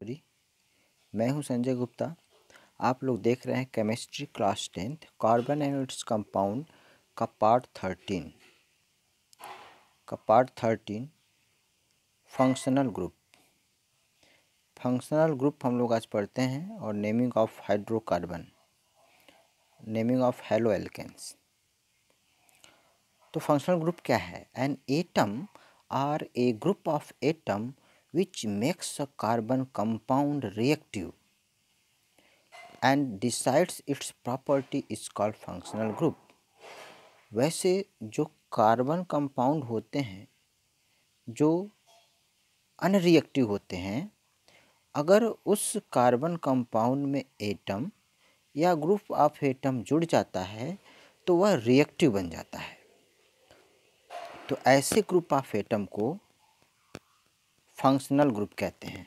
sorry मैं हूं संजय गुप्ता आप लोग देख रहे हैं chemistry class tenth carbon and its compound का पार्ट थर्टीन का part thirteen functional group functional group हम लोग आज पढ़ते हैं और naming of hydrocarbon naming of halo alkenes तो फंक्शनल ग्रुप क्या है an atom or a group of atom which makes a carbon compound reactive and decides its property is called functional group वैसे जो कार्बन कंपाउंड होते हैं जो unreactive होते हैं अगर उस कार्बन कंपाउंड में एटम या ग्रुप ऑफ एटम जुड़ जाता है तो वह रिएक्टिव बन जाता है तो ऐसे ग्रुप ऑफ एटम को फंक्शनल ग्रुप कहते हैं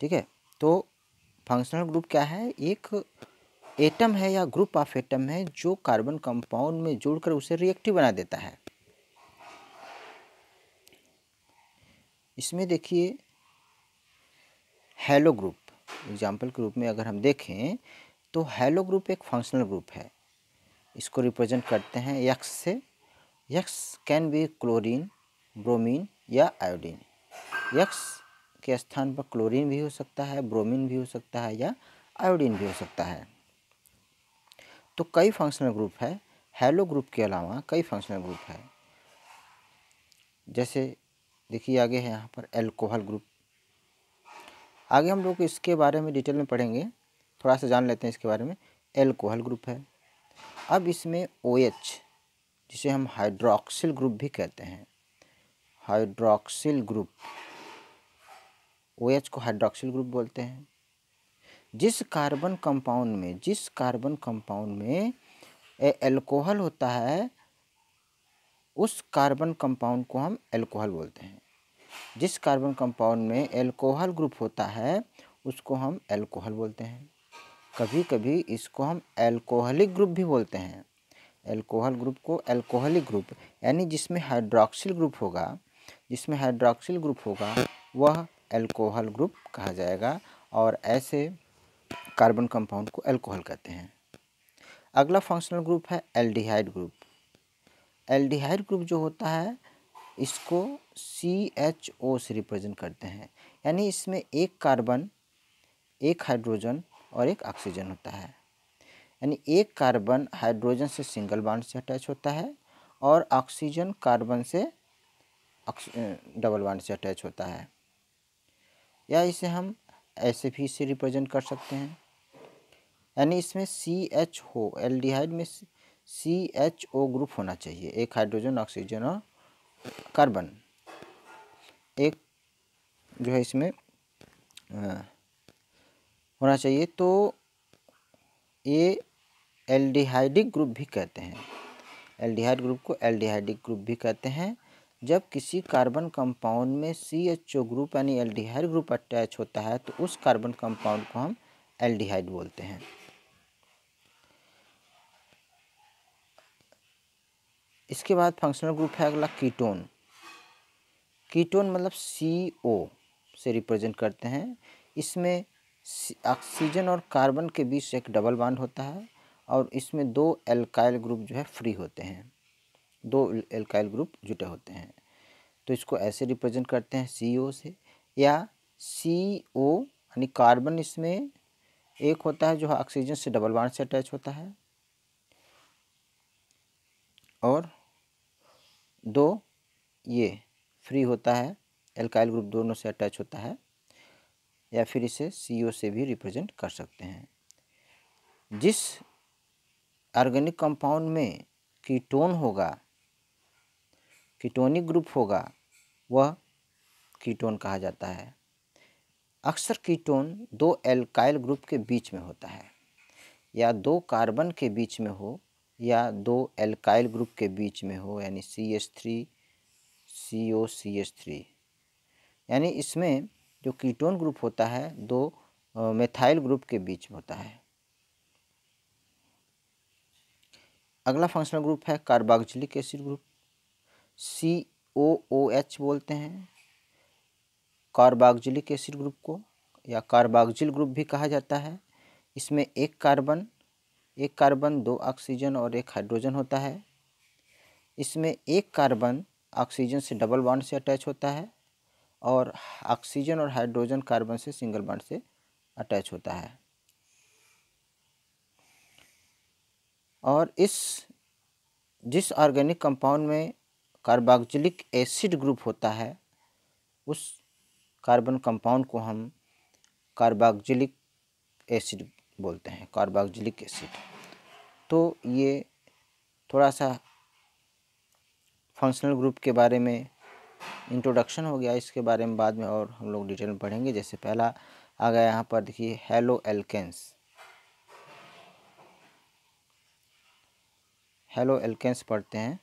ठीक है तो फंक्शनल ग्रुप क्या है एक एटम है या ग्रुप ऑफ एटम है जो कार्बन कंपाउंड में जोड़कर उसे रिएक्टिव बना देता है इसमें देखिए हेलो ग्रुप एग्जाम्पल के रूप में अगर हम देखें तो हेलो ग्रुप एक फंक्शनल ग्रुप है इसको रिप्रेजेंट करते हैं यक्स से X can be chlorine bromine या आयोडीन यक्स के स्थान पर क्लोरीन भी हो सकता है ब्रोमीन भी हो सकता है या आयोडीन भी हो सकता है तो कई फंक्शनल ग्रुप है हेलो ग्रुप के अलावा कई फंक्शनल ग्रुप है जैसे देखिए आगे है यहाँ पर एल्कोहल ग्रुप आगे हम लोग इसके बारे में डिटेल में पढ़ेंगे थोड़ा सा जान लेते हैं इसके बारे में एल्कोहल ग्रुप है अब इसमें ओ OH, जिसे हम हाइड्रोक्सिल ग्रुप भी कहते हैं हाइड्रोक्सिल ग्रुप ओ OH को हाइड्रोक्सिल ग्रुप बोलते हैं जिस कार्बन कंपाउंड में जिस कार्बन कंपाउंड में एल्कोहल होता है उस कार्बन कंपाउंड को हम एल्कोहल बोलते हैं जिस कार्बन कंपाउंड में एल्कोहल ग्रुप होता है उसको हम एल्कोहल बोलते हैं कभी कभी इसको हम एल्कोहलिक ग्रुप भी बोलते हैं एल्कोहल ग्रुप को एल्कोहलिक ग्रुप यानी जिसमें हाइड्रोक्सिल ग्रुप होगा जिसमें हाइड्रोक्सिल ग्रुप होगा वह एल्कोहल ग्रुप कहा जाएगा और ऐसे कार्बन कंपाउंड को एल्कोहल कहते हैं अगला फंक्शनल ग्रुप है एल्डिहाइड ग्रुप एल्डिहाइड ग्रुप जो होता है इसको सी एच ओ से रिप्रेजेंट करते हैं यानी इसमें एक कार्बन एक हाइड्रोजन और एक ऑक्सीजन होता है यानी एक कार्बन हाइड्रोजन से सिंगल बाड से अटैच होता है और ऑक्सीजन कार्बन से डबल बाड से अटैच होता है या इसे हम ऐसे भी इसे रिप्रेजेंट कर सकते हैं यानी इसमें सी एच हो एल में सी एच ओ ग्रुप होना चाहिए एक हाइड्रोजन ऑक्सीजन और कार्बन एक जो है इसमें होना चाहिए तो ये एल ग्रुप भी कहते हैं एल ग्रुप को एल ग्रुप भी कहते हैं जब किसी कार्बन कंपाउंड में सी एच ओ ग्रुप यानी एल्डिहाइड ग्रुप अटैच होता है तो उस कार्बन कंपाउंड को हम एल्डिहाइड बोलते हैं इसके बाद फंक्शनल ग्रुप है अगला कीटोन कीटोन मतलब सी ओ से रिप्रेजेंट करते हैं इसमें ऑक्सीजन और कार्बन के बीच एक डबल बांड होता है और इसमें दो एल्काइल ग्रुप जो है फ्री होते हैं दो एल्काइल ग्रुप जुटे होते हैं तो इसको ऐसे रिप्रेजेंट करते हैं सी ओ से या सी ओ यानी कार्बन इसमें एक होता है जो ऑक्सीजन से डबल बाड से अटैच होता है और दो ये फ्री होता है एल्काइल ग्रुप दोनों से अटैच होता है या फिर इसे सी ओ से भी रिप्रेजेंट कर सकते हैं जिस ऑर्गेनिक कंपाउंड में कीटोन होगा कीटोनिक ग्रुप होगा वह कीटोन कहा जाता है अक्सर कीटोन दो एल्काइल ग्रुप के बीच में होता है या दो कार्बन के बीच में हो या दो एल्काइल ग्रुप के बीच में हो यानी C S three C O C S three यानी इसमें जो कीटोन ग्रुप होता है दो मेथाइल ग्रुप के बीच में होता है अगला फंक्शनल ग्रुप है carboxylic acid group C O O H बोलते हैं कार्बाक्जिलिक एसिड ग्रुप को या कार्बाक्जिल ग्रुप भी कहा जाता है इसमें एक कार्बन एक कार्बन दो ऑक्सीजन और एक हाइड्रोजन होता है इसमें एक कार्बन ऑक्सीजन से डबल बॉन्ड से अटैच होता है और ऑक्सीजन और हाइड्रोजन कार्बन से सिंगल बॉन्ड से अटैच होता है और इस जिस ऑर्गेनिक कंपाउंड में कार्बाक्जिलिक एसिड ग्रुप होता है उस कार्बन कंपाउंड को हम कार्बाक्जिलिक एसिड बोलते हैं कार्बाक्जिलिक एसिड तो ये थोड़ा सा फंक्शनल ग्रुप के बारे में इंट्रोडक्शन हो गया इसके बारे में बाद में और हम लोग डिटेल में पढ़ेंगे जैसे पहला आ गया यहाँ पर देखिए हेलो एल्केंस हेलो एल्केंस पढ़ते हैं